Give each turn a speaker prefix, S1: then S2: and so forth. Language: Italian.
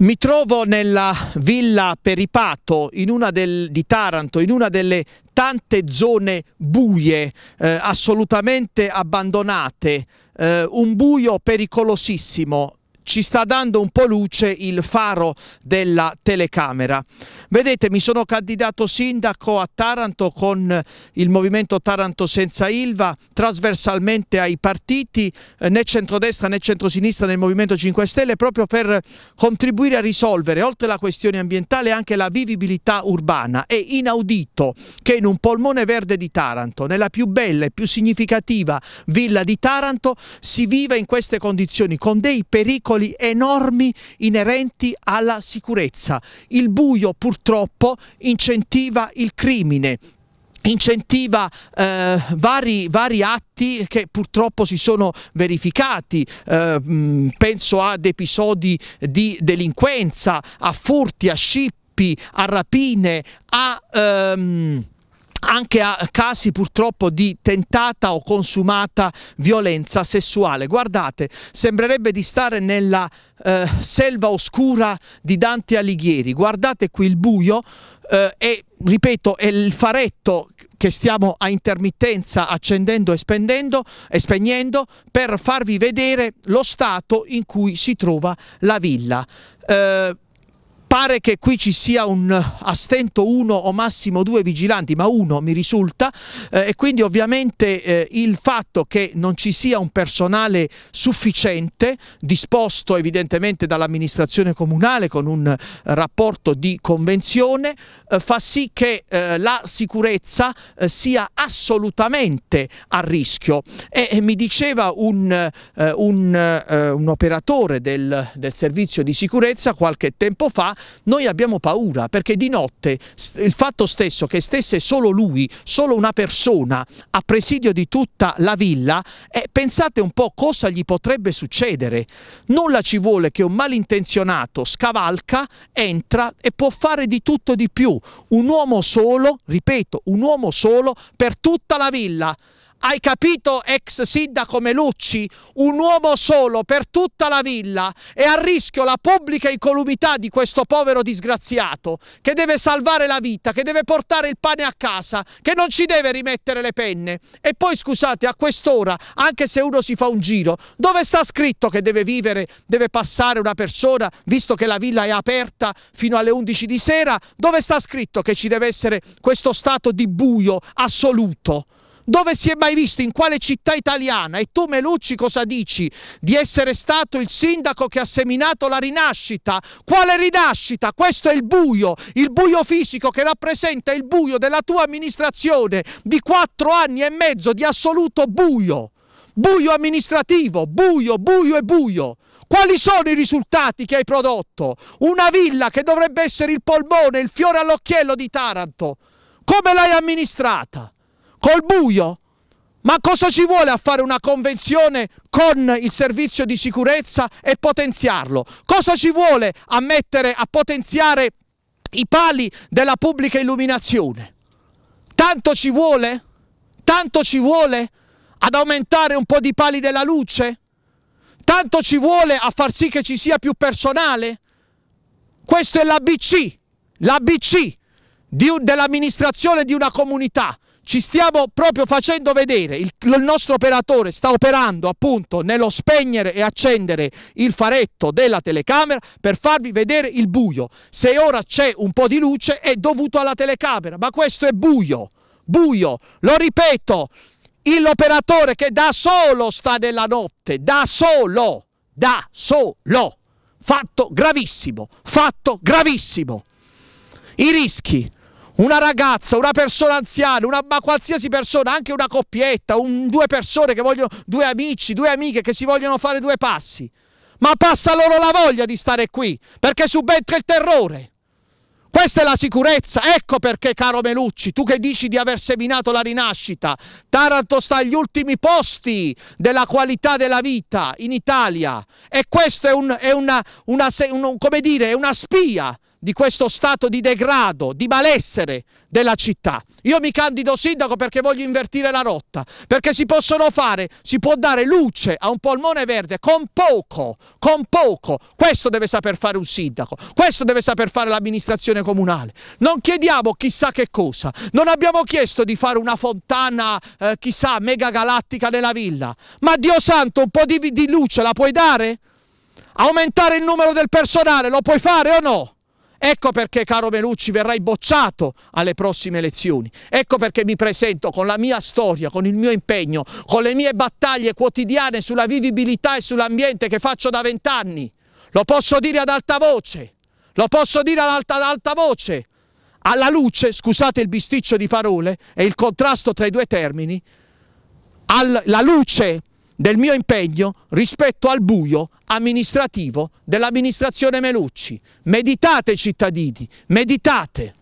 S1: Mi trovo nella villa Peripato del, di Taranto, in una delle tante zone buie, eh, assolutamente abbandonate, eh, un buio pericolosissimo, ci sta dando un po' luce il faro della telecamera. Vedete, mi sono candidato sindaco a Taranto con il movimento Taranto senza Ilva, trasversalmente ai partiti, eh, né centrodestra né centrosinistra nel Movimento 5 Stelle, proprio per contribuire a risolvere, oltre la questione ambientale, anche la vivibilità urbana. È inaudito che in un polmone verde di Taranto, nella più bella e più significativa villa di Taranto, si viva in queste condizioni, con dei pericoli pericoli enormi inerenti alla sicurezza. Il buio purtroppo incentiva il crimine, incentiva eh, vari, vari, atti che purtroppo si sono verificati, eh, penso ad episodi di delinquenza, a furti, a scippi, a rapine, a... Ehm anche a casi purtroppo di tentata o consumata violenza sessuale. Guardate, sembrerebbe di stare nella eh, selva oscura di Dante Alighieri. Guardate qui il buio eh, e, ripeto, è il faretto che stiamo a intermittenza accendendo e, e spegnendo per farvi vedere lo stato in cui si trova la villa. Eh, Pare che qui ci sia un, a stento uno o massimo due vigilanti, ma uno mi risulta, eh, e quindi ovviamente eh, il fatto che non ci sia un personale sufficiente, disposto evidentemente dall'amministrazione comunale con un rapporto di convenzione, eh, fa sì che eh, la sicurezza eh, sia assolutamente a rischio. E, e mi diceva un, eh, un, un operatore del, del servizio di sicurezza qualche tempo fa noi abbiamo paura perché di notte il fatto stesso che stesse solo lui, solo una persona a presidio di tutta la villa, eh, pensate un po' cosa gli potrebbe succedere. Nulla ci vuole che un malintenzionato scavalca, entra e può fare di tutto di più. Un uomo solo, ripeto, un uomo solo per tutta la villa. Hai capito, ex sindaco Melucci? Un uomo solo per tutta la villa e a rischio la pubblica incolumità di questo povero disgraziato che deve salvare la vita, che deve portare il pane a casa, che non ci deve rimettere le penne. E poi scusate, a quest'ora, anche se uno si fa un giro, dove sta scritto che deve vivere, deve passare una persona, visto che la villa è aperta fino alle 11 di sera, dove sta scritto che ci deve essere questo stato di buio assoluto? Dove si è mai visto? In quale città italiana? E tu Melucci cosa dici? Di essere stato il sindaco che ha seminato la rinascita? Quale rinascita? Questo è il buio, il buio fisico che rappresenta il buio della tua amministrazione di quattro anni e mezzo di assoluto buio. Buio amministrativo, buio, buio e buio. Quali sono i risultati che hai prodotto? Una villa che dovrebbe essere il polmone, il fiore all'occhiello di Taranto. Come l'hai amministrata? col buio. Ma cosa ci vuole a fare una convenzione con il servizio di sicurezza e potenziarlo? Cosa ci vuole a mettere, a potenziare i pali della pubblica illuminazione? Tanto ci vuole? Tanto ci vuole ad aumentare un po' di pali della luce? Tanto ci vuole a far sì che ci sia più personale? Questo è l'ABC, l'ABC dell'amministrazione di una comunità ci stiamo proprio facendo vedere, il, il, nostro operatore sta operando appunto nello spegnere e accendere il faretto della telecamera per farvi vedere il buio. Se ora c'è un po' di luce è dovuto alla telecamera, ma questo è buio, buio, lo ripeto, l'operatore che da solo sta nella notte, da solo, da solo, fatto gravissimo, fatto gravissimo. I rischi una ragazza, una persona anziana, una, ma qualsiasi persona, anche una coppietta, un, due persone che vogliono, due amici, due amiche che si vogliono fare due passi. Ma passa loro la voglia di stare qui, perché subentra il terrore. Questa è la sicurezza, ecco perché caro Melucci, tu che dici di aver seminato la rinascita, Taranto sta agli ultimi posti della qualità della vita in Italia e questo è, un, è una, una, un, dire, una spia di questo stato di degrado, di malessere della città. Io mi candido sindaco perché voglio invertire la rotta, perché si possono fare, si può dare luce a un polmone verde con poco, con poco. Questo deve saper fare un sindaco, questo deve saper fare l'amministrazione comunale. Non chiediamo chissà che cosa, non abbiamo chiesto di fare una fontana eh, chissà mega galattica nella villa, ma Dio santo un po' di, di luce la puoi dare? Aumentare il numero del personale lo puoi fare o no? Ecco perché, caro Melucci, verrai bocciato alle prossime elezioni. Ecco perché mi presento con la mia storia, con il mio impegno, con le mie battaglie quotidiane sulla vivibilità e sull'ambiente che faccio da vent'anni. Lo posso dire ad alta voce, lo posso dire ad alta, ad alta voce. Alla luce, scusate il bisticcio di parole e il contrasto tra i due termini, alla luce del mio impegno rispetto al buio amministrativo dell'amministrazione Melucci. Meditate cittadini, meditate!